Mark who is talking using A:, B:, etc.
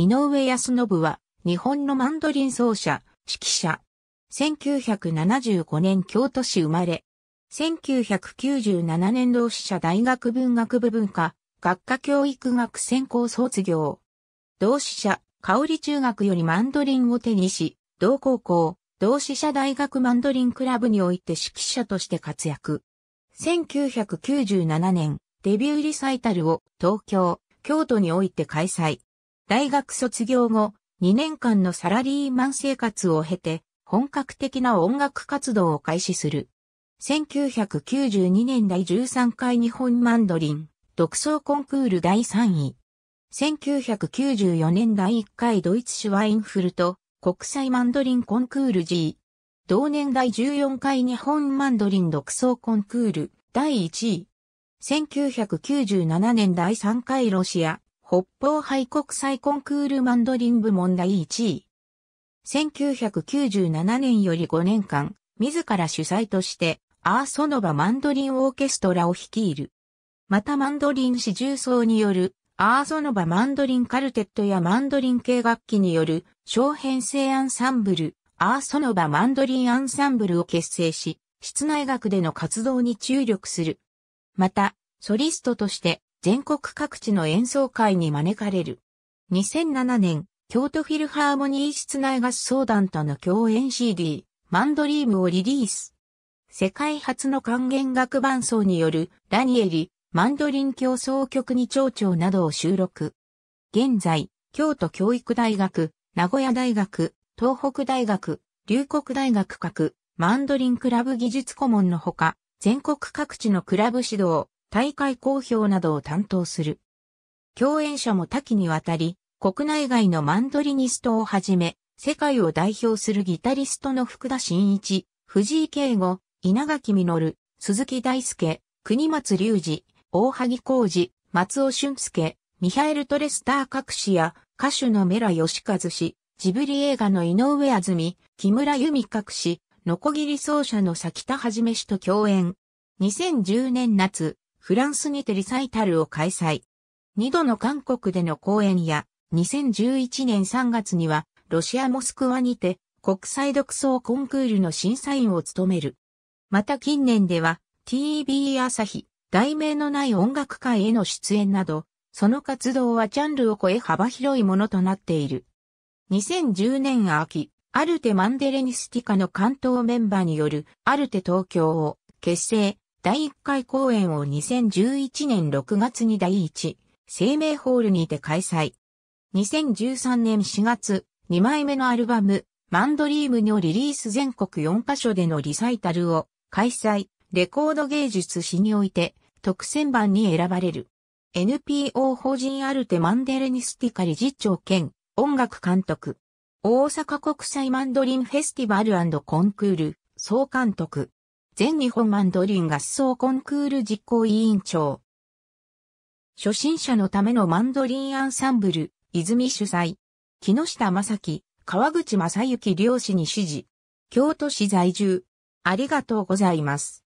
A: 井上康信は、日本のマンドリン奏者、指揮者。1975年京都市生まれ。1997年同志社大学文学部文化、学科教育学専攻卒業。同志社、香里中学よりマンドリンを手にし、同高校、同志社大学マンドリンクラブにおいて指揮者として活躍。1997年、デビューリサイタルを東京、京都において開催。大学卒業後、2年間のサラリーマン生活を経て、本格的な音楽活動を開始する。1992年第13回日本マンドリン、独奏コンクール第3位。1994年第1回ドイツシュワインフルト国際マンドリンコンクール G。同年第14回日本マンドリン独奏コンクール第1位。1997年第3回ロシア北方杯国際コンクールマンドリン部門第1位。1997年より5年間、自ら主催として、アーソノバマンドリンオーケストラを率いる。またマンドリン市重奏による、アーソノバマンドリンカルテットやマンドリン系楽器による、小編成アンサンブル、アーソノバマンドリンアンサンブルを結成し、室内楽での活動に注力する。また、ソリストとして、全国各地の演奏会に招かれる。2007年、京都フィルハーモニー室内合奏団との共演 CD、マンドリームをリリース。世界初の管弦楽伴奏によるラニエリ、マンドリン競争曲に蝶々などを収録。現在、京都教育大学、名古屋大学、東北大学、龍谷大学各、マンドリンクラブ技術顧問のほか、全国各地のクラブ指導、大会公表などを担当する。共演者も多岐にわたり、国内外のマンドリニストをはじめ、世界を代表するギタリストの福田真一、藤井慶吾、稲垣実、鈴木大輔、国松隆二、大萩浩二、松尾俊介、ミハエル・トレスター各氏や歌手のメラ・吉和氏、ジブリ映画の井上あずみ、木村由美各氏、ノコギリ奏者の崎田はじめ氏と共演。2010年夏、フランスにてリサイタルを開催。2度の韓国での公演や、2011年3月には、ロシア・モスクワにて、国際独創コンクールの審査員を務める。また近年では、TB 朝日、題名のない音楽会への出演など、その活動はジャンルを超え幅広いものとなっている。2010年秋、アルテ・マンデレニスティカの関東メンバーによるアルテ東京を結成、第1回公演を2011年6月に第1、生命ホールにて開催。2013年4月、2枚目のアルバム、マンドリームのリリース全国4カ所でのリサイタルを開催、レコード芸術史において特選版に選ばれる。NPO 法人アルテマンデレニスティカ理事長兼音楽監督。大阪国際マンドリンフェスティバルコンクール総監督。全日本マンドリン合奏コンクール実行委員長。初心者のためのマンドリンアンサンブル、泉主催。木下正樹、川口正幸漁師に指示。京都市在住。ありがとうございます。